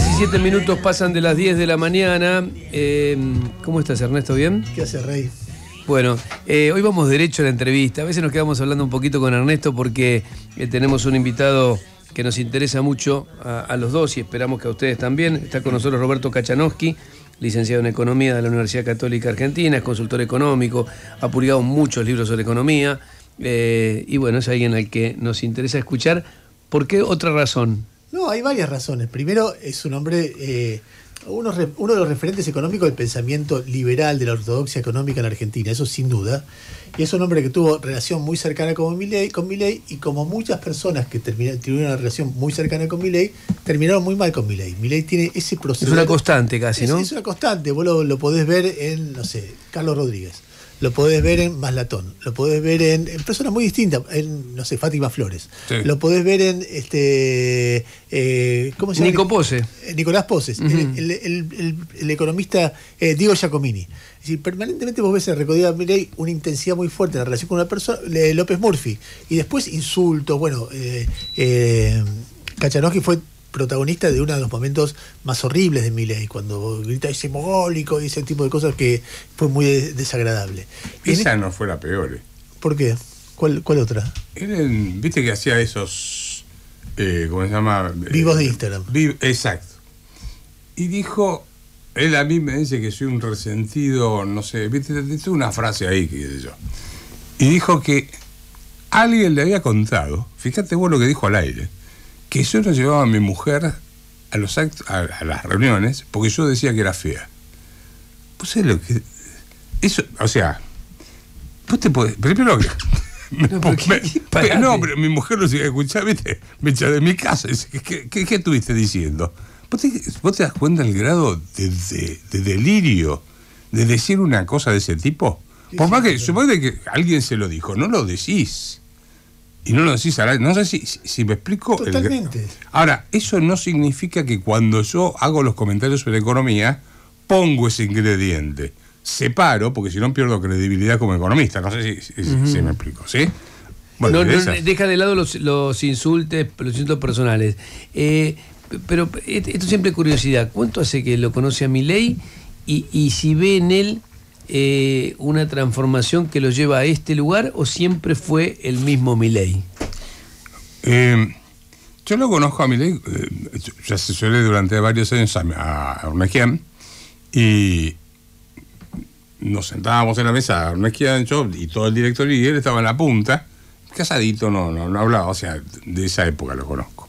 17 minutos pasan de las 10 de la mañana. Eh, ¿Cómo estás, Ernesto? ¿Bien? ¿Qué hace, Rey? Bueno, eh, hoy vamos derecho a la entrevista. A veces nos quedamos hablando un poquito con Ernesto porque eh, tenemos un invitado que nos interesa mucho a, los dos y esperamos que a ustedes también. Está con nosotros Roberto Kachanowski, licenciado en Economía de la Universidad Católica Argentina, es consultor económico, ha publicado muchos libros sobre economía y bueno, es alguien al que nos interesa escuchar. ¿Por qué otra razón? No, hay varias razones. Primero, es un hombre, eh, uno, uno, de los referentes económicos del pensamiento liberal de la ortodoxia económica en la Argentina, eso sin duda. Y es un hombre que tuvo relación muy cercana con Milley, con y como muchas personas que tuvieron una relación muy cercana con Milley, terminaron muy mal con Milley. Milley tiene ese proceso. Es una constante casi, ¿no? Es, es una constante, vos lo podés ver en, no sé, Carlos Rodríguez lo podés ver en Maslatón, lo podés ver en, personas muy distintas, en, no sé, Fátima Flores, lo podés ver en, este, eh, ¿cómo se llama? Nico Pose. Eh, Nicolás Poses, el, economista eh, Diego Giacomini. Es decir, permanentemente vos ves en Recodida una intensidad muy fuerte en la relación con una persona, López Murphy, y después insulto, bueno, eh, fue protagonista de uno de los momentos más horribles de Miley, cuando grita ese mogólico y ese tipo de cosas que fue muy desagradable. Esa e- no fue la peor. Eh. ¿Por qué? ¿Cuál, otra? viste que hacía esos, eh, ¿cómo se llama? Vivos de eh, Instagram. exacto. Y dijo, él a mí me dice que soy un resentido, no sé, viste, una frase ahí, qué sé yo. Y dijo que alguien le había contado, fíjate vos lo que dijo al aire, que yo no llevaba a mi mujer a, los actos, a, las reuniones porque yo decía que era fea. Eso, o sea, vos te podés... Primero que... no, pero no, mi mujer lo sigue escuchando, ¿viste? Me echa de mi casa. ¿Qué, qué, estuviste diciendo? ¿Vos te, das cuenta del grado de, delirio de decir una cosa de ese tipo? Por más que, supone que alguien se lo dijo, no lo decís. Y no lo decís ahora, No sé si, me explico. Totalmente. Ahora, eso no significa que cuando yo hago los comentarios sobre economía, pongo ese ingrediente. Separo, porque si no pierdo credibilidad como economista. No sé si, me explico, ¿sí? Bueno, deja de lado los, los, insultes, los insultos personales. Eh, pero eh, esto siempre es curiosidad. ¿Cuánto hace que lo conoce a mi y, y si ve en él eh, una transformación que lo lleva a este lugar o siempre fue el mismo Milei? Eh, yo lo conozco a Milei, eh, yo asesoré durante varios años a, a y nos sentábamos en la mesa, Urnequian, yo y todo el director y él estaba en la punta, casadito, no, no, no hablaba, o sea, de esa época lo conozco.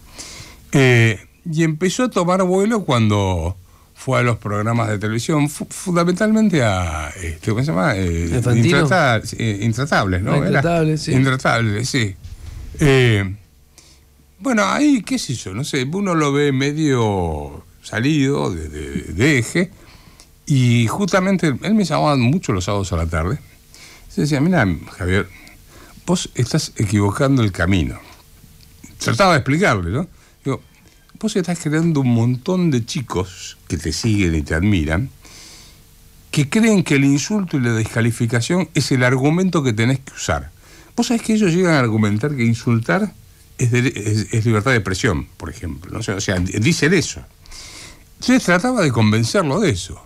y empezó a tomar vuelo cuando fue a los programas de televisión, fundamentalmente a, este, ¿cómo se llama? Eh, eh, intratables, ¿no? intratables, sí. Intratables, sí. Eh, bueno, ahí, qué sé yo, no sé, uno lo ve medio salido de, eje y justamente él me llamaba mucho los sábados a la tarde. Se decía, mira, Javier, vos estás equivocando el camino. Trataba de explicarle, ¿no? vos estás creando un montón de chicos que te siguen y te admiran, que creen que el insulto y la descalificación es el argumento que tenés que usar. Vos sabés que ellos llegan a argumentar que insultar es, es, libertad de expresión, por ejemplo. ¿no? O, sea, dicen eso. Entonces trataba de convencerlo de eso.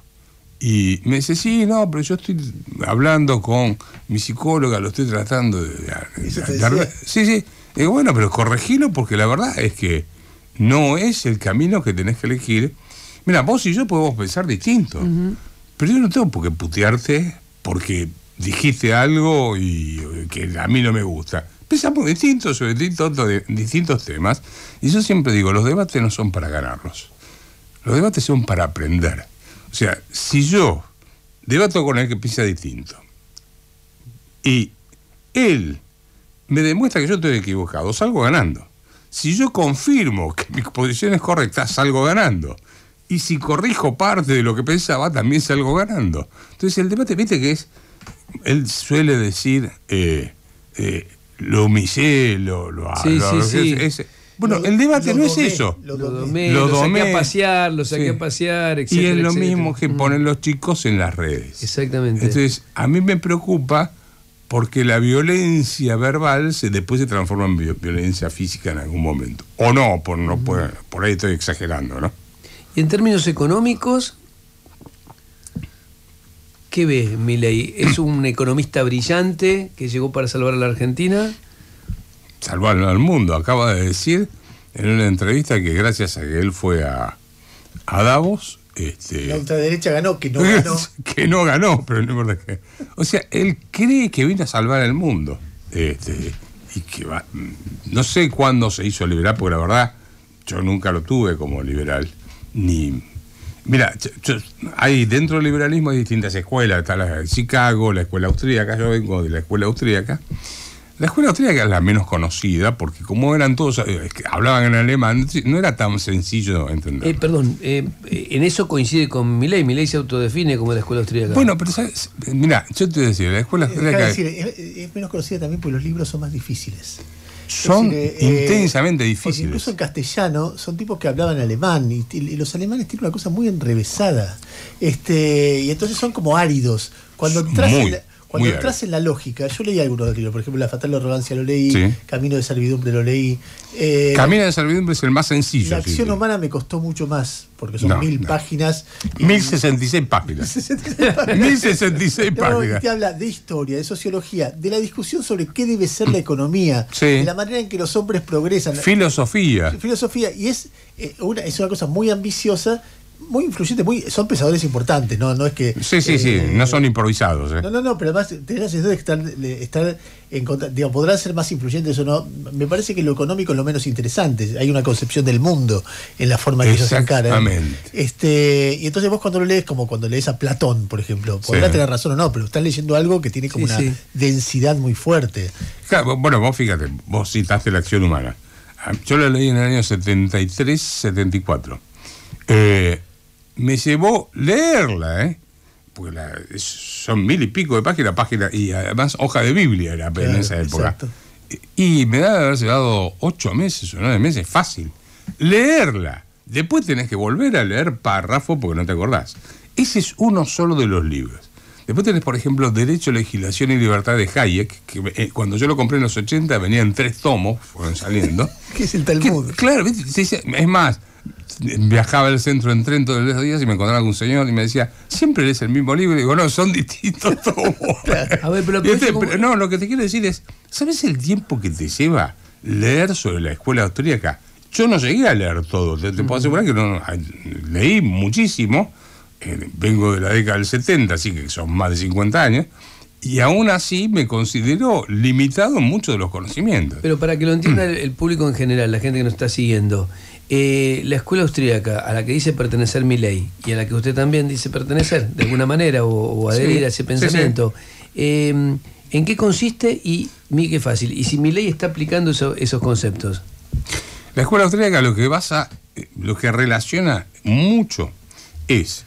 Y me dice, sí, no, pero yo estoy hablando con mi psicóloga, lo estoy tratando de... sí, sí. bueno, pero corregilo porque la verdad es que no es el camino que tenés que elegir. Mira, vos y yo podemos pensar distinto, pero yo no tengo por qué putearte porque dijiste algo y eh, que a mí no me gusta. Pensamos distintos sobre distintos, distintos temas y yo siempre digo, los debates no son para ganarlos, los debates son para aprender. O sea, si yo debato con el que piensa distinto y él me demuestra que yo estoy equivocado, salgo ganando. Si yo confirmo que mi posición es correcta, salgo ganando. Y si corrijo parte de lo que pensaba, también salgo ganando. Entonces el debate, viste que es, él suele decir, eh, eh, lo humillé, lo... lo, ah, sí, sí, sí. bueno, el debate no es eso. Lo domé, lo, saqué a pasear, lo saqué a pasear, etc. Y es lo mismo que mm. ponen los chicos en las redes. Exactamente. Entonces, a mí me preocupa porque la violencia verbal se, después se transforma en violencia física en algún momento. O no, por, no, por, ahí estoy exagerando, ¿no? Y en términos económicos, ¿qué ves, Milei? ¿Es un economista brillante que llegó para salvar a la Argentina? Salvar al mundo, acaba de decir en una entrevista que gracias a que él fue a, a Davos, este, la ultraderecha ganó, que no ganó. que no ganó, pero no importa que. O sea, él cree que vino a salvar el mundo. Este, y que va, mm, no sé cuándo se hizo liberal, porque la verdad, yo nunca lo tuve como liberal. Ni. Mira, hay dentro del liberalismo hay distintas escuelas. Está la de Chicago, la escuela austríaca, yo vengo de la escuela austríaca. La escuela austríaca es la menos conocida porque como eran todos, eh, hablaban en alemán, no era tan sencillo entender. Eh, perdón, eh, en eso coincide con Mi ley se autodefine como la escuela austríaca. Bueno, pero mira, yo te voy a decir, la escuela austríaca... es, menos conocida también porque los libros son más difíciles. Son intensamente difíciles. Incluso en castellano son tipos que hablaban alemán y, los alemanes tienen una cosa muy enrevesada. Este, y entonces son como áridos. Cuando entras, cuando entras en la lógica, yo leí algunos de los libros, por ejemplo La Fatal Arrogancia lo leí, Camino de Servidumbre lo leí. Eh, Camino de Servidumbre es el más sencillo. La acción humana me costó mucho más, porque son páginas. mil sesenta páginas. Y, seis páginas. sesenta y seis páginas. te habla de historia, de sociología, de la discusión sobre qué debe ser la economía, de la manera en que los hombres progresan. Filosofía. Filosofía, y es, eh, una, es una cosa muy ambiciosa muy influyentes, muy, son pensadores importantes, ¿no? No es que. Sí, sí, sí, eh, no son improvisados. ¿eh? No, no, no, pero además tenés la de estar, en contra, digo podrán ser más influyentes o no. Me parece que lo económico es lo menos interesante. Hay una concepción del mundo en la forma que ellos encaran. Exactamente. Este, y entonces vos cuando lo lees, como cuando lees a Platón, por ejemplo, podrás tener razón o no, pero están leyendo algo que tiene como una densidad muy fuerte. bueno, vos fíjate, vos citaste la acción humana. Ah, yo la leí en el año 73, 74. Eh, me llevó leerla, ¿eh? Porque son mil y pico de páginas, páginas, y además hoja de Biblia era apenas en esa época. Y me da de haber llevado ocho meses o nueve meses, fácil. Leerla. Después tenés que volver a leer párrafo porque no te acordás. Ese es uno solo de los libros. Después tenés, por ejemplo, Derecho, Legislación y Libertad de Hayek, que eh, cuando yo lo compré en los 80 venían tres tomos, fueron saliendo. ¿Qué es el Talmud? claro, es más, viajaba al centro en tren todos los días y me encontraba algún un señor y me decía, siempre lees el mismo libro. Y digo, no, son distintos todos... A ver, pero, este, No, lo que te quiero decir es, ¿sabes el tiempo que te lleva leer sobre la escuela austríaca? Yo no llegué a leer todo, te, puedo asegurar que no, leí muchísimo, eh, vengo de la década del 70, así que son más de 50 años, y aún así me considero limitado en muchos de los conocimientos. Pero para que lo entienda el público en general, la gente que nos está siguiendo, eh, la escuela austríaca a la que dice pertenecer mi ley y a la que usted también dice pertenecer de alguna manera o, adherir a ese pensamiento, em, ¿en qué consiste y mi qué fácil? ¿Y si mi ley está aplicando esos conceptos? La escuela austríaca lo que basa, eh, lo que relaciona mucho es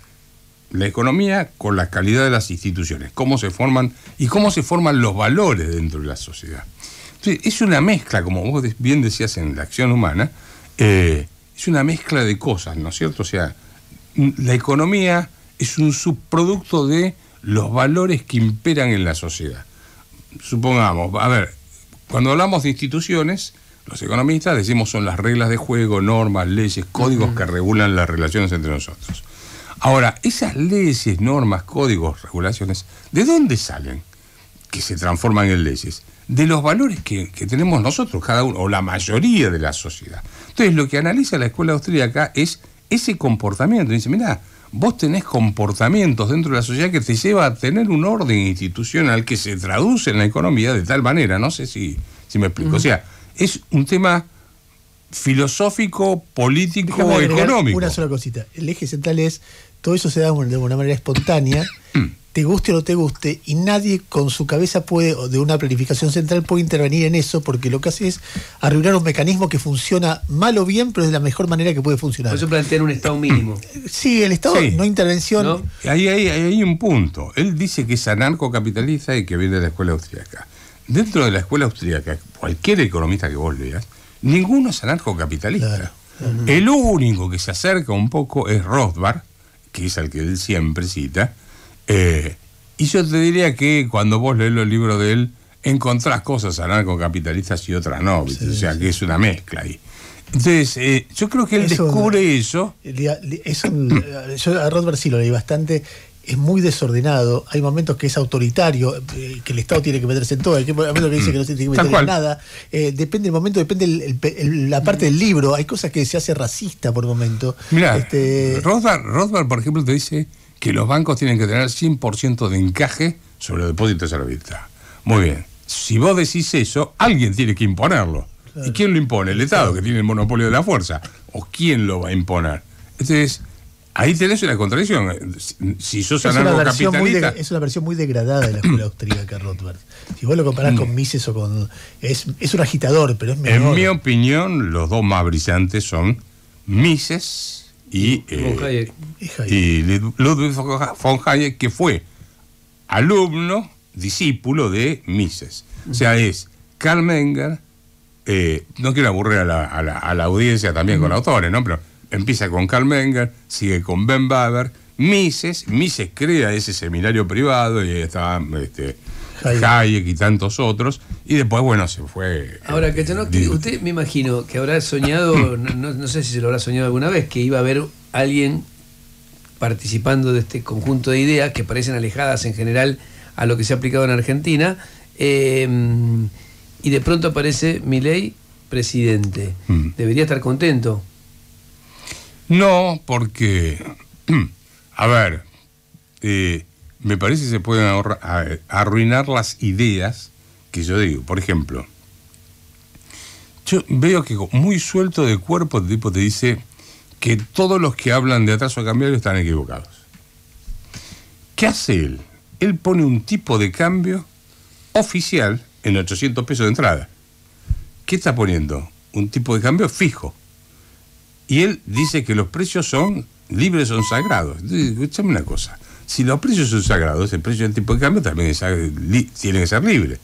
la economía con la calidad de las instituciones, cómo se forman y cómo se forman los valores dentro de la sociedad. Entonces, es una mezcla, como vos bien decías en la acción humana, eh, es una mezcla de cosas, ¿no es cierto? O sea, la economía es un subproducto de los valores que imperan en la sociedad. Supongamos, a ver, cuando hablamos de instituciones, los economistas decimos son las reglas de juego, normas, leyes, códigos que regulan las relaciones entre nosotros. Ahora, esas leyes, normas, códigos, regulaciones, ¿de dónde salen? Que se transforman en leyes de los valores que, tenemos nosotros, cada uno, o la mayoría de la sociedad. Entonces, lo que analiza la escuela austríaca es ese comportamiento. Dice, mira, vos tenés comportamientos dentro de la sociedad que te lleva a tener un orden institucional que se traduce en la economía de tal manera. No sé si, si me explico. O sea, es un tema filosófico, político, o económico. Una sola cosita. El eje central es, todo eso se da de una manera espontánea mm te guste o no te guste, y nadie con su cabeza puede, de una planificación central, puede intervenir en eso, porque lo que hace es arreglar un mecanismo que funciona mal o bien, pero es la mejor manera que puede funcionar. Por eso plantea un Estado mínimo. Sí, el Estado, no intervención. Ahí, hay un punto. Él dice que es anarcocapitalista y que viene de la escuela austríaca. Dentro de la escuela austríaca, cualquier economista que vos veas, ninguno es anarcocapitalista. El único que se acerca un poco es Rothbard, que es al que él siempre cita, eh, y yo te diría que cuando vos lees los libros de él, encontrás cosas anarcocapitalistas y otras no, o sea que es una mezcla ahí. Entonces, eh, yo creo que él descubre eso. yo a Rothbard sí lo leí bastante. Es muy desordenado. Hay momentos que es autoritario, eh, que el Estado tiene que meterse en todo. Hay momentos que dice que no tiene que meterse en nada. depende del momento, depende el, la parte del libro. Hay cosas que se hace racista por momento. Mira, este... Rothbard, por ejemplo, te dice que los bancos tienen que tener 100% de encaje sobre los depósitos a la vista. Muy bien, si vos decís eso, alguien tiene que imponerlo. ¿Y quién lo impone? El Estado, que tiene el monopolio de la fuerza. ¿O quién lo va a imponer? Entonces, ahí tenés una contradicción. Si sos Es una versión muy degradada de la escuela austríaca, Rothbard. Si vos lo comparás con mm. Mises o con... Es, es un agitador, pero es mejor. En mi opinión, los dos más brillantes son Mises y, Ludwig von Hayek, que fue alumno, discípulo de Mises. O sea, es Karl Menger, eh, no quiero aburrir a la, audiencia también con autores, ¿no? Pero empieza con Karl Menger, sigue con Ben Baber, Mises, Mises crea ese seminario privado y está este, Hayek. y tantos otros, y después, bueno, se fue. Ahora, eh, que usted me imagino que habrá soñado, no, sé si se lo habrá soñado alguna vez, que iba a haber alguien participando de este conjunto de ideas que parecen alejadas en general a lo que se ha aplicado en Argentina, em, y de pronto aparece Milei presidente. Hmm. ¿Debería estar contento? No, porque, a ver, eh, me parece que se pueden arruinar las ideas que yo digo. Por ejemplo, yo veo que muy suelto de cuerpo el tipo te dice que todos los que hablan de atraso cambiario están equivocados. ¿Qué hace él? Él pone un tipo de cambio oficial en 800 pesos de entrada. ¿Qué está poniendo? Un tipo de cambio fijo. Y él dice que los precios son libres, son sagrados. Escúchame una cosa si los precios son sagrados, el precio del tipo de cambio también tiene que ser libre.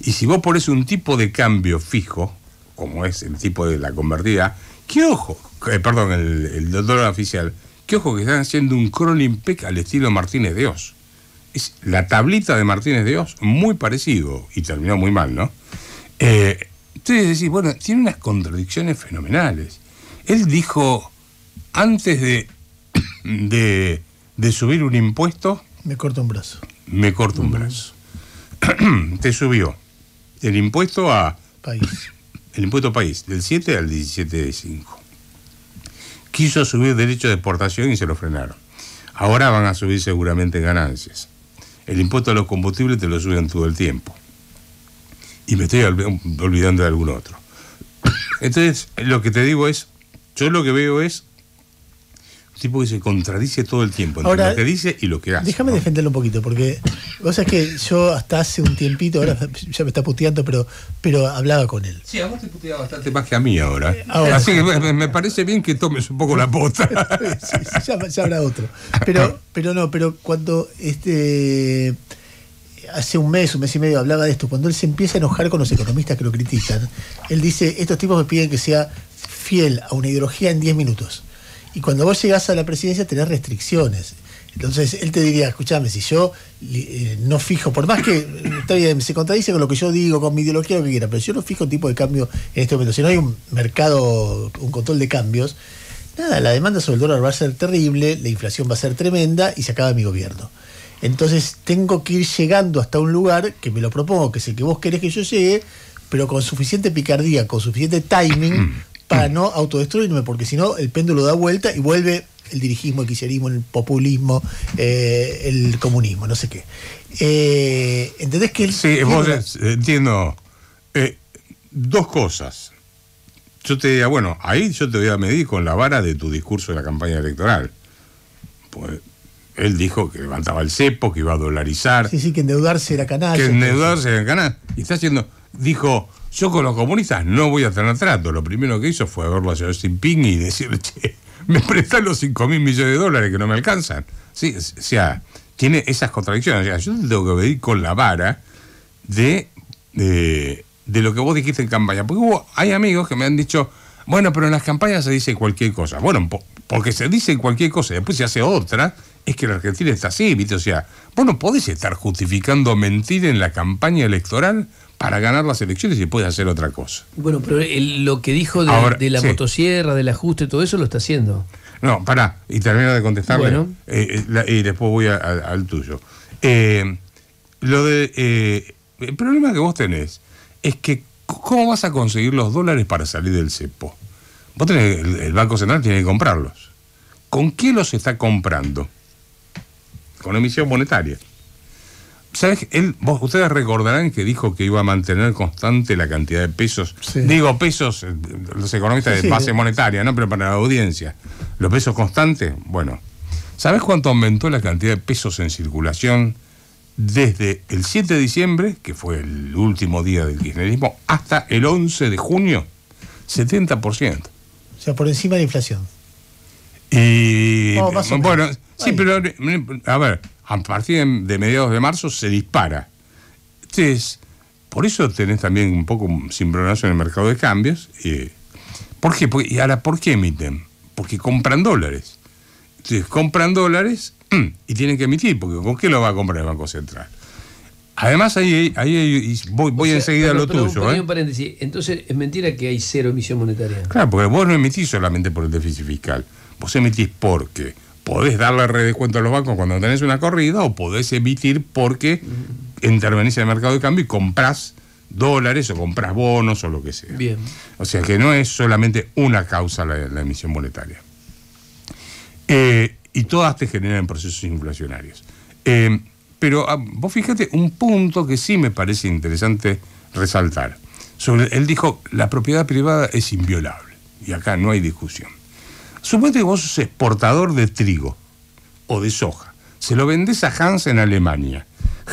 Y si vos pones un tipo de cambio fijo, como es el tipo de la convertida, qué ojo, eh, perdón, el, doctor oficial, Qué ojo que están haciendo un crawling peck al estilo Martínez de Oz. Es la tablita de Martínez de Oz, muy parecido, y terminó muy mal, ¿no? Eh, entonces decís, bueno, tiene unas contradicciones fenomenales. Él dijo, antes de de subir un impuesto. Me corto un brazo. Me corto un brazo. Te subió el impuesto a. País. El impuesto país, del 7 al 17 de 5. Quiso subir derecho de exportación y se lo frenaron. Ahora van a subir seguramente ganancias. El impuesto a los combustibles te lo suben todo el tiempo. Y me estoy olvidando de algún otro. Entonces, lo que te digo es, yo lo que veo es tipo que se contradice todo el tiempo entre lo que dice y lo que hace. Déjame defenderlo un poquito, porque vos sabés que yo hasta hace un tiempito, ahora ya me está puteando, pero, pero hablaba con él. Sí, a vos te puteaba bastante más que a mí ahora. Eh, Así que me, parece bien que tomes un poco la bota. ya, ya, habrá otro. Pero, pero no, pero cuando este hace un mes, un mes y medio hablaba de esto, cuando él se empieza a enojar con los economistas que lo critican, él dice, estos tipos me piden que sea fiel a una ideología en 10 minutos. Y cuando vos llegás a la presidencia tenés restricciones. Entonces él te diría, escúchame, si yo eh, no fijo, por más que eh, se contradice con lo que yo digo, con mi ideología, lo que quiera, pero yo no fijo tipo de cambio en este momento. Si no hay un mercado, un control de cambios, nada, la demanda sobre el dólar va a ser terrible, la inflación va a ser tremenda y se acaba mi gobierno. Entonces tengo que ir llegando hasta un lugar que me lo propongo, que es el que vos querés que yo llegue, pero con suficiente picardía, con suficiente timing mm para no autodestruirme, porque si no el péndulo da vuelta y vuelve el dirigismo, el kirchnerismo, el populismo, eh, el comunismo, no sé qué. Eh, ¿Entendés que...? él.? sí, vos entiendo. Eh, dos cosas. Yo te diría, bueno, ahí yo te voy a medir con la vara de tu discurso de la campaña electoral. Pues él dijo que levantaba el cepo, que iba a dolarizar. Sí, sí, que endeudarse era canal. Que endeudarse era canal. Y está haciendo... Dijo, yo con los comunistas no voy a tener trato. Lo primero que hizo fue verlo a Xi Jinping y decirle, che, me prestan los 5 mil millones de dólares que no me alcanzan. Sí, o sea, tiene esas contradicciones. O yo tengo que ver con la vara de, eh, de, lo que vos dijiste en campaña. Porque hay amigos que me han dicho, bueno, pero en las campañas se dice cualquier cosa. Bueno, porque se dice cualquier cosa y después se hace otra, es que la Argentina está así, ¿viste? O sea, vos no podés estar justificando mentir en la campaña electoral para ganar las elecciones y puede hacer otra cosa. Bueno, pero lo que dijo de, la motosierra, del ajuste, todo eso lo está haciendo. No, pará, y termino de contestarle bueno. Eh, eh, y después voy al tuyo. Eh, lo de, el problema que vos tenés es que ¿cómo vas a conseguir los dólares para salir del cepo? Vos tenés, el, el Banco Central tiene que comprarlos. ¿Con qué los está comprando? Con emisión monetaria. ¿Sabes? Él, ustedes recordarán que dijo que iba a mantener constante la cantidad de pesos. Digo pesos, eh, los economistas de base monetaria, ¿no? Pero para la audiencia. Los pesos constantes, bueno. ¿Sabes cuánto aumentó la cantidad de pesos en circulación desde el 7 de diciembre, que fue el último día del kirchnerismo, hasta el 11 de junio? 70%. O sea, por encima de inflación. Y oh, bueno, sí, pero eh, a ver, a partir de, mediados de marzo se dispara. Entonces, por eso tenés también un poco un cimbronazo en el mercado de cambios. Eh, ¿Por qué? y ahora, ¿por qué emiten? Porque compran dólares. Entonces, compran dólares mm, y tienen que emitir, porque ¿con qué lo va a comprar el Banco Central? Además, ahí, ahí, voy, enseguida a lo tuyo. ¿eh? Entonces, es mentira que hay cero emisión monetaria. Claro, porque vos no emitís solamente por el déficit fiscal. Vos emitís porque podés darle redescuento a los bancos cuando tenés una corrida o podés emitir porque intervenís en el mercado de cambio y compras dólares o compras bonos o lo que sea. O sea que no es solamente una causa la, emisión monetaria. Eh, y todas te generan procesos inflacionarios. Eh, pero ah, vos fíjate un punto que sí me parece interesante resaltar. él dijo, la propiedad privada es inviolable y acá no hay discusión. Suponte que vos sos exportador de trigo o de soja. Se lo vendés a Hans en Alemania.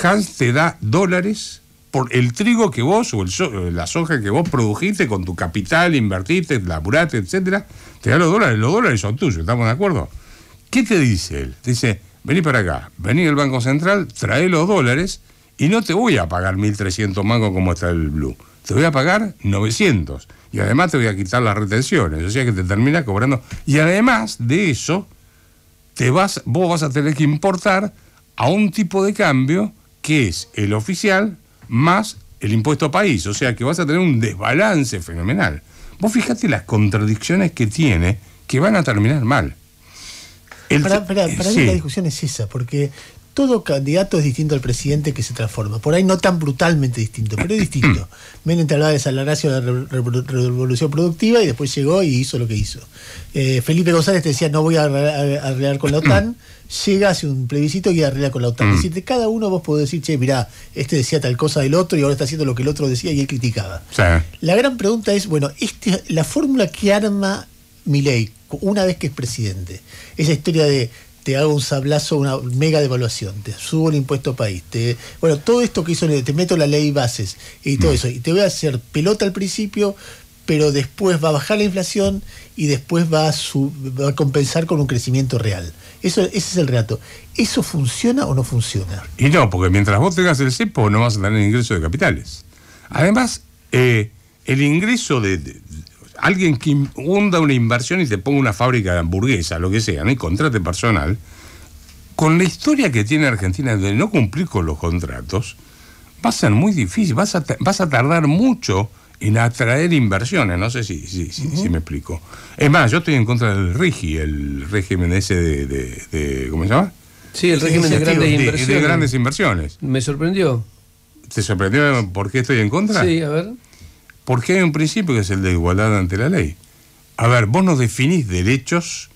Hans te da dólares por el trigo que vos o eh, la soja que vos produjiste con tu capital, invertiste, laburaste, etcétera, te da los dólares, los dólares son tuyos, ¿estamos de acuerdo? ¿Qué te dice él? Te dice, vení para acá, vení al Banco Central, trae los dólares y no te voy a pagar 1.300 mangos como está el Blue, te voy a pagar 900 y además te voy a quitar las retenciones. O sea que te terminas cobrando. Y además de eso, te vas, vos vas a tener que importar a un tipo de cambio que es el oficial más el impuesto país. O sea que vas a tener un desbalance fenomenal. Vos fijate las contradicciones que tiene que van a terminar mal. para, mí la discusión es esa, porque todo candidato es distinto al presidente que se transforma. Por ahí no tan brutalmente distinto, pero es distinto. Menem te hablaba de Salaracio de la revolución productiva y después llegó y hizo lo que hizo. Eh, Felipe González decía, no voy a arreglar con la OTAN. Llega, hace un plebiscito y arregla con la OTAN. Mm. Es decir, cada uno vos podés decir, che, mirá, este decía tal cosa del otro y ahora está haciendo lo que el otro decía y él criticaba. La gran pregunta es, bueno, este, la fórmula que arma Milei una vez que es presidente, esa historia de te hago un sablazo, una mega devaluación, te subo el impuesto país, te, bueno, todo esto que hizo, te meto la ley bases y todo mm. eso, y te voy a hacer pelota al principio, pero después va a bajar la inflación y después va a, compensar con un crecimiento real. Eso, ese es el rato. ¿Eso funciona o no funciona? Y no, porque mientras vos tengas el CEPO no vas a tener ingreso de capitales. Además, eh, el ingreso de, alguien que hunda una inversión y te ponga una fábrica de hamburguesas, lo que sea, ¿no? y contrate personal, con la historia que tiene Argentina de no cumplir con los contratos, va a ser muy difícil, vas a, vas a tardar mucho en atraer inversiones, no sé si, si, si, me explico. Es más, yo estoy en contra del RIGI, el régimen ese de, ¿cómo se llama? Sí, el régimen de grandes, inversiones. de grandes inversiones. Me sorprendió. ¿Te sorprendió por qué estoy en contra? Sí, a ver. Porque hay un principio que es el de igualdad ante la ley. A ver, vos no definís derechos.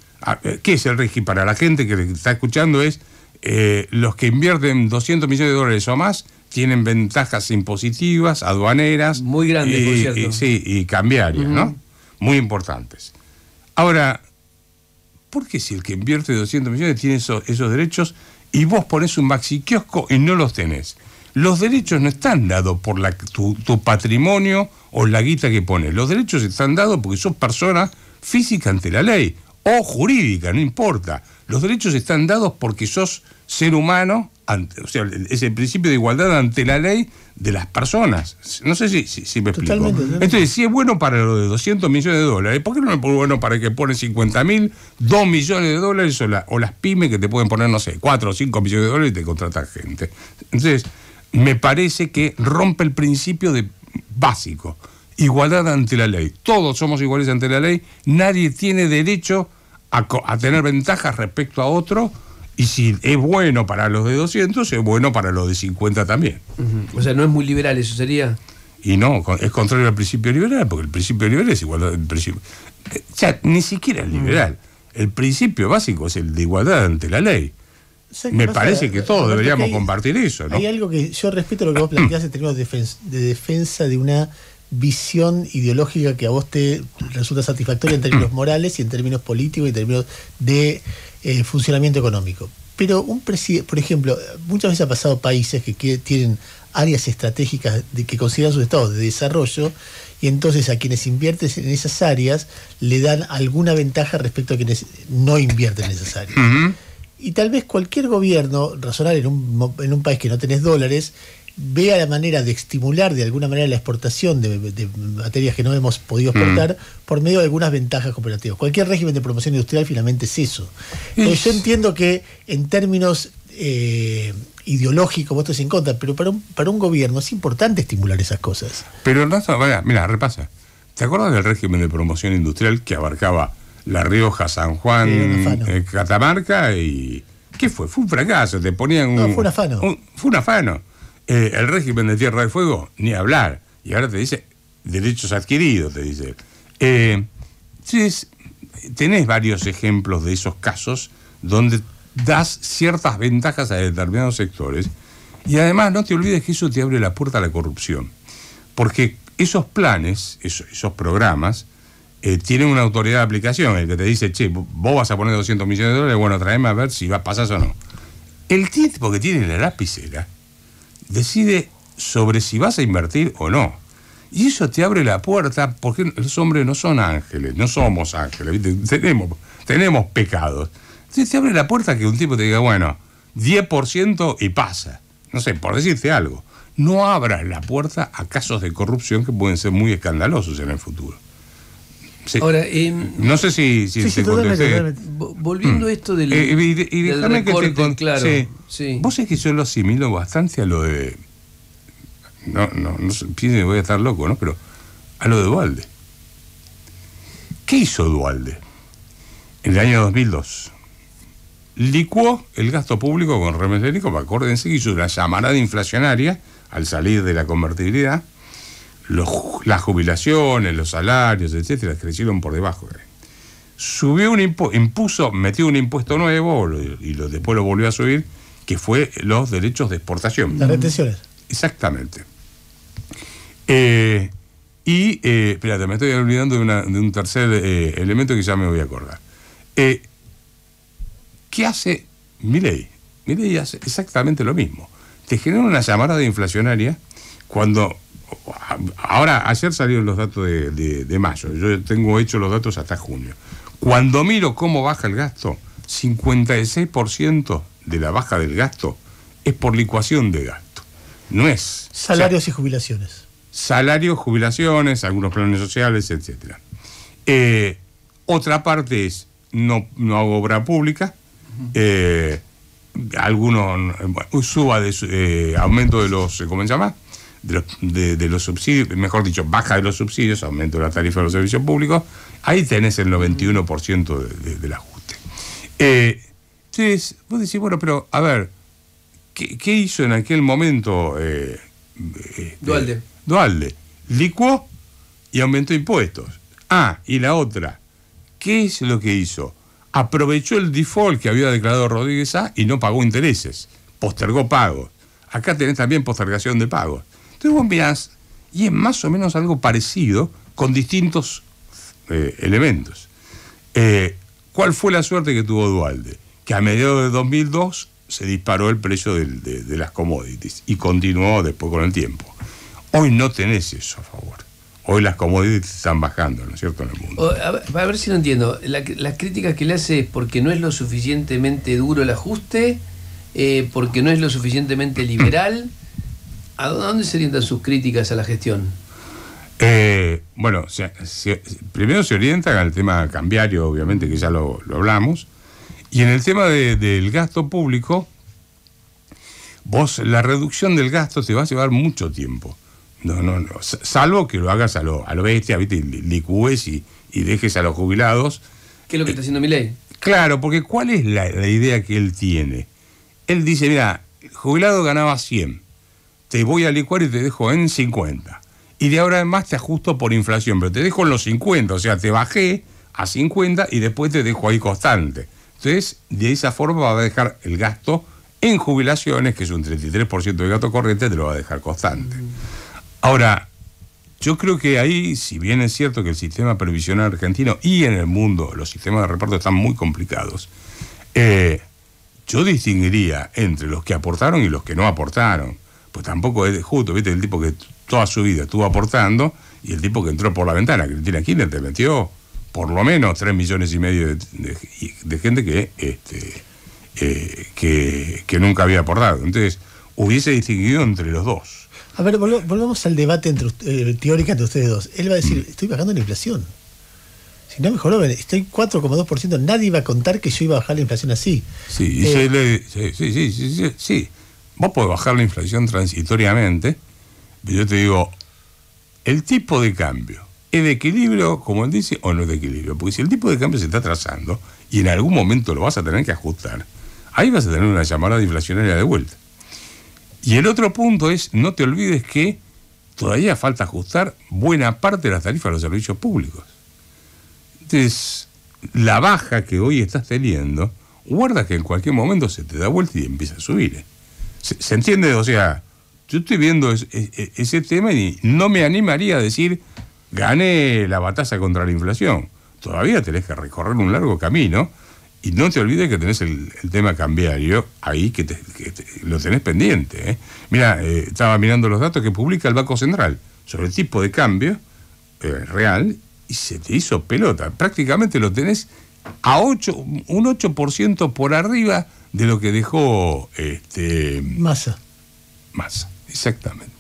Eh, ¿Qué es el régimen? Para la gente que está escuchando es eh, los que invierten 200 millones de dólares o más tienen ventajas impositivas, aduaneras. Muy grandes, por cierto. sí, y cambiarias, ¿no? Muy importantes. Ahora, ¿por qué si el que invierte 200 millones tiene esos, derechos y vos pones un maxi kiosco y no los tenés? los derechos no están dados por tu, patrimonio o la guita que pones. Los derechos están dados porque sos persona física ante la ley o jurídica, no importa. Los derechos están dados porque sos ser humano, o sea, es el principio de igualdad ante la ley de las personas. No sé si, si, me explico. Entonces, si es bueno para lo de 200 millones de dólares, ¿por qué no es bueno para que pones 50 mil, 2 millones de dólares o, las pymes que te pueden poner, no sé, 4 o 5 millones de dólares y te contratan gente? Entonces, me parece que rompe el principio de básico, igualdad ante la ley. Todos somos iguales ante la ley, nadie tiene derecho a, tener ventajas respecto a otro. Y si es bueno para los de 200, es bueno para los de 50 también. O sea, no es muy liberal eso sería. Y no, es contrario al principio liberal, porque el principio liberal es igualdad. El principio, eh, ni siquiera es liberal. El principio básico es el de igualdad ante la ley me parece que todos deberíamos compartir eso. ¿no? Hay algo que yo respeto lo que vos planteás en términos de defensa, de una visión ideológica que a vos te resulta satisfactoria en términos morales y en términos políticos y en términos de eh, funcionamiento económico. Pero un presidente, por ejemplo, muchas veces ha pasado países que, tienen áreas estratégicas de, que consideran sus estados de desarrollo y entonces a quienes invierten en esas áreas le dan alguna ventaja respecto a quienes no invierten en esas áreas. Y tal vez cualquier gobierno, razonar en un, en un país que no tenés dólares, vea la manera de estimular de alguna manera la exportación de, materias que no hemos podido mm. exportar por medio de algunas ventajas cooperativas. Cualquier régimen de promoción industrial finalmente es eso. yo entiendo que en términos eh, ideológicos vos estás en contra, pero para un, para un gobierno es importante estimular esas cosas. Pero, mira, repasa. ¿Te acuerdas del régimen de promoción industrial que abarcaba la Rioja, San Juan, eh, Catamarca y... ¿Qué fue? Fue un fracaso, te ponían un... No, fue un afano. fue un afano. Eh, el régimen de Tierra del Fuego, ni hablar. Y ahora te dice, derechos adquiridos, te dice. Eh, entonces, tenés varios ejemplos de esos casos donde das ciertas ventajas a determinados sectores y además no te olvides que eso te abre la puerta a la corrupción. Porque esos planes, esos programas, eh, tienen una autoridad de aplicación, el que te dice, che, vos vas a poner 200 millones de dólares, bueno, traeme a ver si vas, pasar o no. El tipo que tiene la lapicera decide sobre si vas a invertir o no. Y eso te abre la puerta, porque los hombres no son ángeles, no somos ángeles, Tenemos, tenemos pecados. Entonces te abre la puerta que un tipo te diga, bueno, 10% y pasa. No sé, por decirte algo. No abras la puerta a casos de corrupción que pueden ser muy escandalosos en el futuro. Ahora, eh, no sé si, Volviendo a mm. esto del, eh, y, y que te claro. Vos es que yo lo asimilo bastante a lo de... No, no, no que voy a estar loco, ¿no? Pero a lo de Dualde. ¿Qué hizo Dualde? En el año 2002. Licuó el gasto público con remesérico, acuérdense que hizo una llamarada inflacionaria al salir de la convertibilidad las jubilaciones, los salarios, etcétera, crecieron por debajo. Eh. Subió un impuesto, impuso, metió un impuesto nuevo y después lo volvió a subir, que fue los derechos de exportación. Las retenciones. Exactamente. Eh, y, eh, espérate, me estoy olvidando de, un tercer elemento que ya me voy a acordar. ¿Qué hace Mi ley hace exactamente lo mismo. Te genera una llamada de inflacionaria cuando Ahora, ayer salieron los datos de, mayo, yo tengo hecho los datos hasta junio. Cuando miro cómo baja el gasto, 56% de la baja del gasto es por licuación de gasto. No es. Salarios y jubilaciones. Salarios, jubilaciones, algunos planes sociales, etc. Eh, otra parte es, no, no hago obra pública, eh, algunos, suba de, eh, aumento de los, ¿cómo se llama? de los, subsidios, mejor dicho, baja de los subsidios, aumento de la tarifa de los servicios públicos, ahí tenés el 91% del ajuste. Eh, entonces, vos decís, bueno, pero a ver, ¿qué, hizo en aquel momento eh, eh, este, Dualde? Dualde. Licuó y aumentó impuestos. Ah, y la otra, ¿qué es lo que hizo? Aprovechó el default que había declarado Rodríguez A y no pagó intereses, postergó pagos. Acá tenés también postergación de pagos. Entonces vos mirás, y es más o menos algo parecido con distintos eh, elementos. Eh, ¿Cuál fue la suerte que tuvo Dualde? Que a mediados de 2002 se disparó el precio de, las commodities y continuó después con el tiempo. Hoy no tenés eso a favor. Hoy las commodities están bajando, ¿no es cierto?, en el mundo. a, ver, si lo entiendo. las críticas que le hace es porque no es lo suficientemente duro el ajuste, eh, porque no es lo suficientemente liberal. ¿A dónde se orientan sus críticas a la gestión? Eh, bueno, primero se orientan al tema cambiario, obviamente, que ya lo, hablamos. Y en el tema del gasto público, vos la reducción del gasto te va a llevar mucho tiempo. No, no, no. Salvo que lo hagas a lo, a lo bestia, ¿viste? Y licúes y, dejes a los jubilados. ¿Qué es lo que eh, está haciendo mi ley? Claro, porque ¿cuál es la, la idea que él tiene? Él dice, mira, el jubilado ganaba 100 te voy a licuar y te dejo en 50. Y de ahora en más te ajusto por inflación, pero te dejo en los 50, o sea, te bajé a 50 y después te dejo ahí constante. Entonces, de esa forma va a dejar el gasto en jubilaciones, que es un 33% de gasto corriente, te lo va a dejar constante. Mm. Ahora, yo creo que ahí, si bien es cierto que el sistema previsional argentino y en el mundo los sistemas de reparto están muy complicados, eh, yo distinguiría entre los que aportaron y los que no aportaron pues tampoco es justo, ¿viste? El tipo que toda su vida estuvo aportando y el tipo que entró por la ventana, Cristina Kirchner, te metió por lo menos 3 millones y medio de, gente que, este, eh, que, nunca había aportado. Entonces, hubiese distinguido entre los dos. A ver, volvamos al debate entre, eh, teórico entre ustedes dos. Él va a decir, mm. estoy bajando la inflación. Si no mejoró, estoy 4,2%, nadie va a contar que yo iba a bajar la inflación así. sí, eh, sí, sí, sí, sí, Vos podés bajar la inflación transitoriamente, pero yo te digo, el tipo de cambio, ¿es de equilibrio, como él dice, o no es de equilibrio? Porque si el tipo de cambio se está trazando y en algún momento lo vas a tener que ajustar, ahí vas a tener una llamada inflacionaria de vuelta. Y el otro punto es, no te olvides que todavía falta ajustar buena parte de las tarifas de los servicios públicos. Entonces, la baja que hoy estás teniendo, guarda que en cualquier momento se te da vuelta y empieza a subir. ¿eh? ¿Se, entiende? O sea, yo estoy viendo e, e, ese tema y no me animaría a decir, gane la batalla contra la inflación. Todavía tenés que recorrer un largo camino y no te olvides que tenés el, tema cambiario ahí que, lo tenés pendiente. ¿eh? Mira, eh, estaba mirando los datos que publica el Banco Central sobre el tipo de cambio eh, real y se te hizo pelota. Prácticamente lo tenés a 8, un 8% por arriba de lo que dejó este, Masa, exactamente.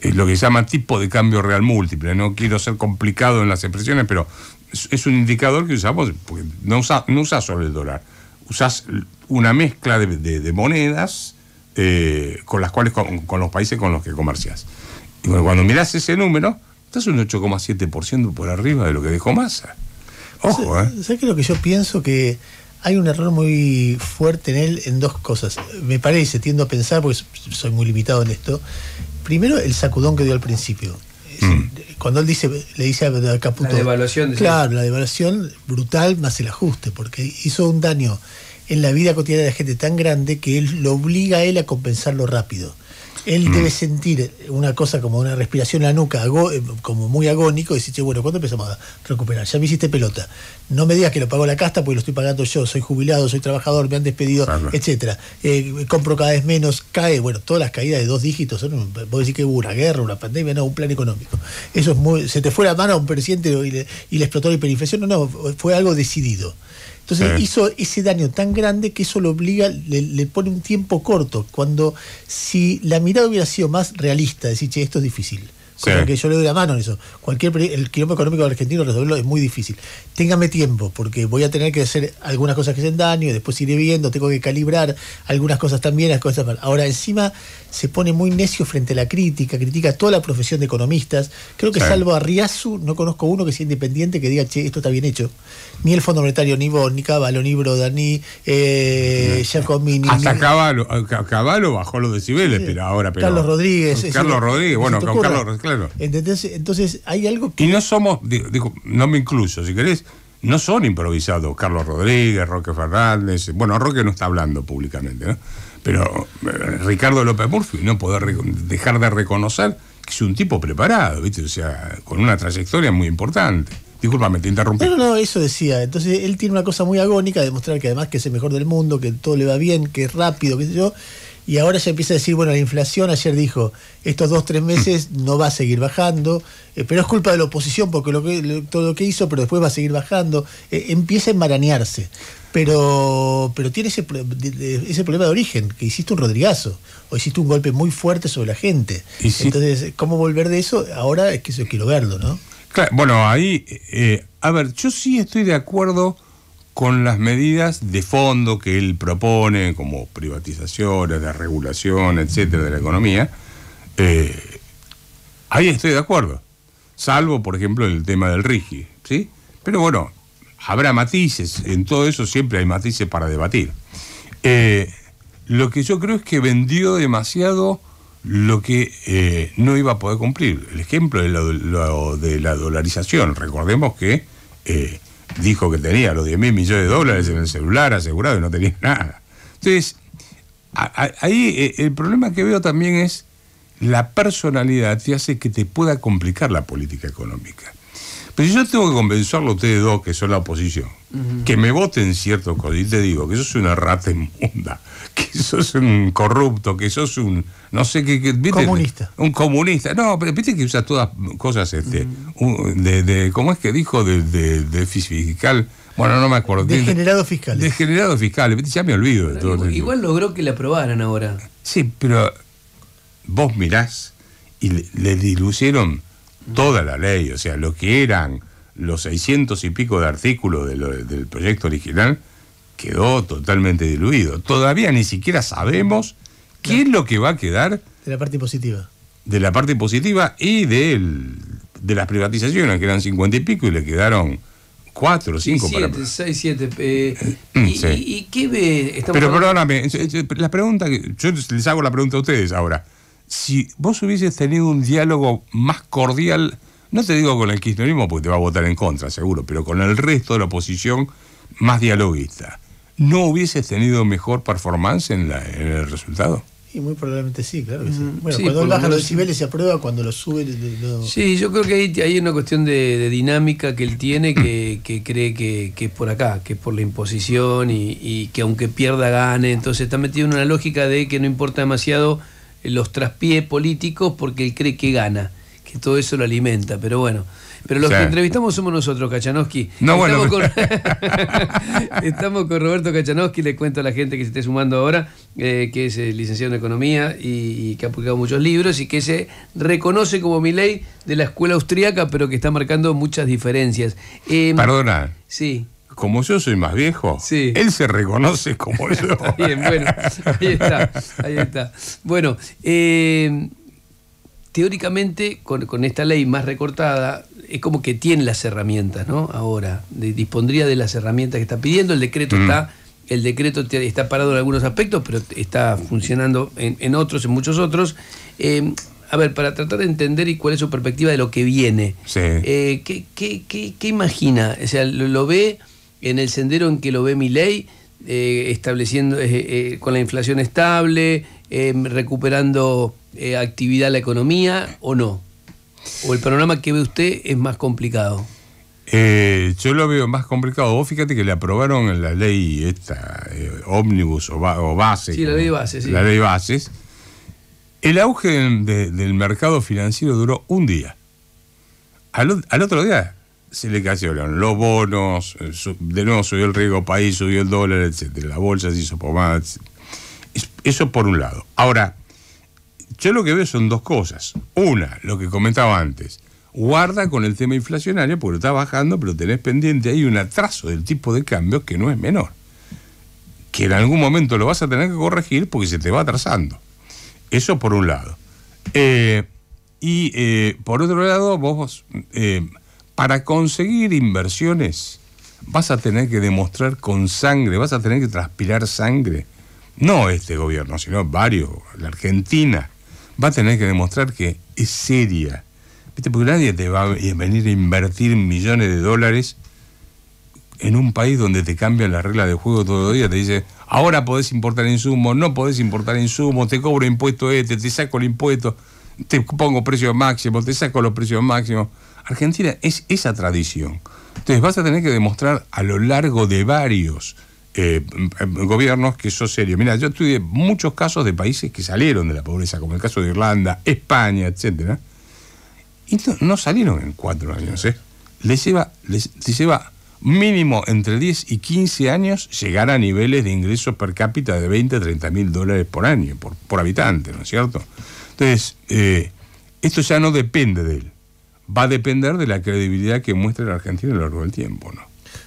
Es lo que se llama tipo de cambio real múltiple. No quiero ser complicado en las expresiones, pero es, un indicador que usamos, no usas no usa solo el dólar, usas una mezcla de, monedas eh, con las cuales, con, los países con los que comercias. Y bueno, cuando mirás ese número, estás un 8,7% por arriba de lo que dejó masa. Ojo, ¿eh? ¿Sabes qué es lo que yo pienso que hay un error muy fuerte en él en dos cosas. Me parece, tiendo a pensar, porque soy muy limitado en esto. Primero, el sacudón que dio al principio. Mm. Cuando él dice, le dice a Caputo. La devaluación. claro, la devaluación brutal más el ajuste, porque hizo un daño en la vida cotidiana de la gente tan grande que él lo obliga a él a compensarlo rápido él mm. debe sentir una cosa como una respiración en la nuca, eh, como muy agónico, y dice, bueno, ¿cuándo empezamos a recuperar? Ya me hiciste pelota. No me digas que lo pagó la casta porque lo estoy pagando yo, soy jubilado, soy trabajador, me han despedido, etc etcétera. Eh, compro cada vez menos, cae, bueno, todas las caídas de dos dígitos no decir que hubo una guerra, una pandemia, no, un plan económico. Eso es muy, se te fue la mano a un presidente y le, explotó la hiperinflación, no, no, fue algo decidido. Entonces hizo ese daño tan grande que eso lo obliga, le, pone un tiempo corto. Cuando si la mirada hubiera sido más realista, decir, che, esto es difícil. que yo le doy la mano en eso. Cualquier el quilombo económico argentino resolverlo es muy difícil. Téngame tiempo, porque voy a tener que hacer algunas cosas que hacen daño, después iré viendo, tengo que calibrar algunas cosas también, las cosas Ahora, encima se pone muy necio frente a la crítica, critica toda la profesión de economistas. Creo que salvo a Riazu, no conozco uno que sea independiente que diga, che, esto está bien hecho. Ni el Fondo Monetario, ni vos, ni Caballo, ni Broda, ni eh, Giacomini. Hasta Caballo, Caballo bajó los decibeles, pero ahora... Pero... Carlos Rodríguez. Carlos Rodríguez, bueno, con Carlos, claro. Entonces hay algo que... Y no somos, digo, no me incluso, si querés no son improvisados. Carlos Rodríguez, Roque Fernández. Bueno, Roque no está hablando públicamente, ¿no? Pero eh, Ricardo López Murphy no poder dejar de reconocer que es un tipo preparado, ¿viste? O sea, con una trayectoria muy importante. Disculpame, te interrumpí. No, no, eso decía. Entonces él tiene una cosa muy agónica de demostrar que además que es el mejor del mundo, que todo le va bien, que es rápido, qué sé yo. Y ahora ya empieza a decir, bueno, la inflación ayer dijo, estos dos, tres meses no va a seguir bajando, eh, pero es culpa de la oposición porque lo que, todo lo que hizo, pero después va a seguir bajando. Eh, empieza a enmarañarse pero, pero tiene ese, problema de origen, que hiciste un Rodrigazo, o hiciste un golpe muy fuerte sobre la gente. Entonces, ¿cómo volver de eso? Ahora es que eso quiero verlo, ¿no? bueno, ahí, eh, a ver, yo sí estoy de acuerdo con las medidas de fondo que él propone, como privatizaciones, la regulación, etcétera, de la economía. Eh, ahí estoy de acuerdo. Salvo, por ejemplo, el tema del RIGI, ¿sí? Pero bueno, habrá matices, en todo eso siempre hay matices para debatir. Eh, lo que yo creo es que vendió demasiado lo que eh, no iba a poder cumplir. El ejemplo de la, dolarización, recordemos que eh, dijo que tenía los 10 mil millones de dólares en el celular asegurado y no tenía nada. Entonces, ahí el problema que veo también es la personalidad te hace que te pueda complicar la política económica. Pero yo tengo que convencerlo a ustedes dos, que son la oposición, que me voten ciertos cosas, y te digo que sos una rata inmunda, que sos un corrupto, que sos un. No sé qué. comunista. Un comunista. No, pero viste que usas todas cosas. este ¿Cómo es que dijo? De, de, fiscal. Bueno, no me acuerdo. Fiscal. fiscal. Degenerado Fiscal. Ya me olvido de todo. Igual, logró que le aprobaran ahora. Sí, pero vos mirás y le, le dilucieron toda la ley, o sea, lo que eran los 600 y pico de artículos del proyecto original quedó totalmente diluido. Todavía ni siquiera sabemos qué es lo que va a quedar. De la parte positiva. De la parte positiva y de las privatizaciones, que eran 50 y pico y le quedaron cuatro o cinco para... seis, siete. Eh, mm, y, qué ve? Pero perdóname, la pregunta, yo les hago la pregunta a ustedes ahora si vos hubieses tenido un diálogo más cordial, no te digo con el kirchnerismo porque te va a votar en contra, seguro, pero con el resto de la oposición más dialoguista, ¿no hubieses tenido mejor performance en, el resultado? Y muy probablemente sí, claro mm, cuando baja los decibeles se aprueba, cuando lo sube... Sí, yo creo que ahí hay, una cuestión de, dinámica que él tiene que, cree que, es por acá, que es por la imposición y, que aunque pierda, gane. Entonces está metido en una lógica de que no importa demasiado los traspiés políticos porque él cree que gana, que todo eso lo alimenta, pero bueno. Pero los que entrevistamos somos nosotros, Kachanowski. No, estamos, bueno. con... estamos con Roberto Kachanowski, le cuento a la gente que se esté sumando ahora, eh, que es eh, licenciado en Economía y, que ha publicado muchos libros y que se reconoce como mi ley de la escuela austríaca, pero que está marcando muchas diferencias. Em, Perdona. Sí como yo soy más viejo, él se reconoce como yo. bien, bueno, ahí está, ahí está. Bueno, eh, teóricamente con, esta ley más recortada, es como que tiene las herramientas, ¿no? Ahora, dispondría de las herramientas que está pidiendo, el decreto mm. está... El decreto está parado en algunos aspectos, pero está funcionando en, otros, en muchos otros. Eh, a ver, para tratar de entender y cuál es su perspectiva de lo que viene. Sí. Eh, ¿qué, imagina? O sea, lo ve en el sendero en que lo ve mi ley, eh, estableciendo eh, eh, con la inflación estable, em, recuperando actividad la economía o no? ¿O el panorama que ve usted es más complicado? yo lo veo más complicado. Vos fíjate que le aprobaron la ley esta, ómnibus o, base. Sí, la ley base, sí. La ley bases. El auge del mercado financiero duró un día. al, otro día se le cayeron los bonos, eh, de nuevo subió el riesgo país, subió el dólar, etc. la bolsa se hizo pomada, etc. Eso por un lado. Ahora, yo lo que veo son dos cosas. Una, lo que comentaba antes, guarda con el tema inflacionario porque está bajando, pero tenés pendiente hay un atraso del tipo de cambio que no es menor. Que en algún momento lo vas a tener que corregir porque se te va atrasando. Eso por un lado. Eh, y eh, por otro lado, vos para conseguir inversiones vas a tener que demostrar con sangre, vas a tener que transpirar sangre. No este gobierno, sino varios. La Argentina va a tener que demostrar que es seria. ¿Viste? Porque nadie te va a venir a invertir millones de dólares en un país donde te cambian las reglas de juego todo el día. Te dice, ahora podés importar insumos, no podés importar insumos, te cobro impuesto este, te saco el impuesto, te pongo precios máximos, te saco los precios máximos. Argentina es esa tradición. Entonces vas a tener que demostrar a lo largo de varios eh, mm, gobiernos que eso es serio. Mira, yo estudié muchos casos de países que salieron de la pobreza, como el caso de Irlanda, España, etcétera. Y no, salieron en cuatro años, ¿eh? Les lleva, les, lleva mínimo entre 10 y 15 años llegar a niveles de ingresos per cápita de 20 a 30 mil dólares por año, por, por, habitante, ¿no es cierto? Entonces, eh, esto ya no depende de él va a depender de la credibilidad que muestre la Argentina a lo largo del tiempo, ¿no?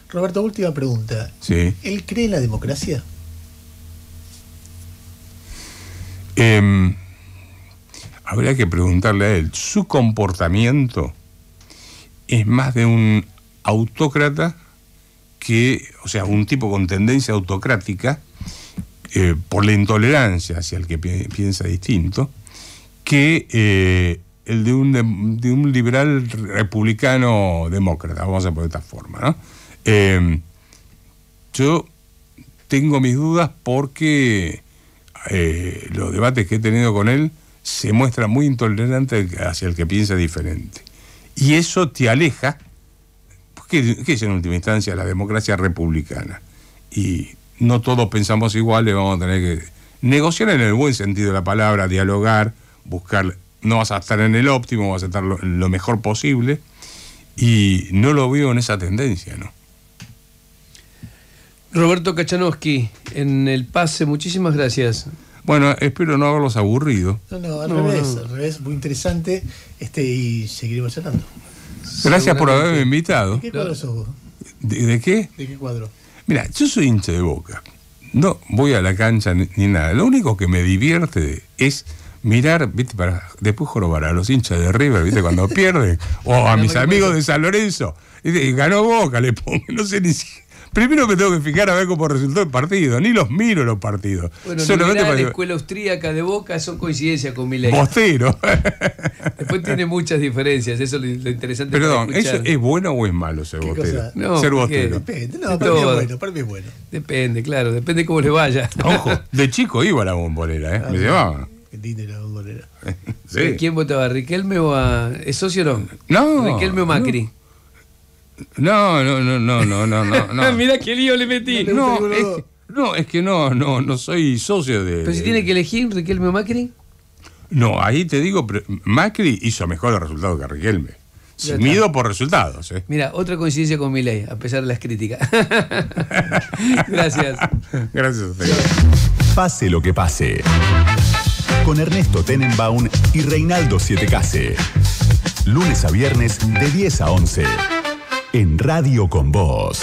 Roberto, última pregunta. Sí. ¿Él cree en la democracia? Em, habría que preguntarle a él. Su comportamiento es más de un autócrata que, o sea, un tipo con tendencia autocrática eh, por la intolerancia hacia el que piensa distinto, que eh, el de un, de un liberal republicano demócrata, vamos a poner de esta forma. ¿no? Eh, yo tengo mis dudas porque eh, los debates que he tenido con él se muestra muy intolerante hacia el que piensa diferente. Y eso te aleja, que, es en última instancia la democracia republicana. Y no todos pensamos iguales, vamos a tener que negociar en el buen sentido de la palabra, dialogar, buscar no vas a estar en el óptimo, vas a estar lo, mejor posible. Y no lo veo en esa tendencia, ¿no? Roberto Kachanowski, en el pase, muchísimas gracias. Bueno, espero no haberlos aburrido. No, no, al revés, al revés, muy interesante. Este, y seguiremos hablando. Gracias por haberme invitado. ¿De qué cuadro sos ¿De, qué? ¿De qué cuadro? Mira, yo soy hincha de boca. No voy a la cancha ni nada. Lo único que me divierte es mirar, viste, para después jorobar a los hinchas de River, viste, cuando pierden, o a mis amigos de San Lorenzo, y ganó Boca, le pongo, no sé ni si... Primero me tengo que fijar a ver cómo resultó el partido, ni los miro los partidos. Bueno, Solamente la escuela austríaca de Boca son coincidencias con mi ley. Bostero. Después tiene muchas diferencias, eso es lo interesante. Perdón, ¿eso es bueno o es malo ser bostero? ser bostero. Depende, no, para mí es bueno, Depende, claro, depende cómo le vaya. Ojo, de chico iba a la bombolera ¿eh? Ah, me llevaban. ¿Quién votaba? ¿Riquelme o a.? ¿Es socio o no? No. ¿Riquelme o Macri? No, no, no, no, no, no. no, qué lío le metí. No, no es, que, no, no, no, soy socio de. Pero si tiene que elegir Riquelme o Macri. No, ahí te digo, Macri hizo mejor el resultado que Riquelme. Mido por resultados. Eh. Mira, otra coincidencia con mi ley, a pesar de las críticas. Gracias. Gracias a usted. Pase lo que pase con Ernesto Tenenbaum y Reinaldo Case. Lunes a viernes de 10 a 11. En Radio con Voz.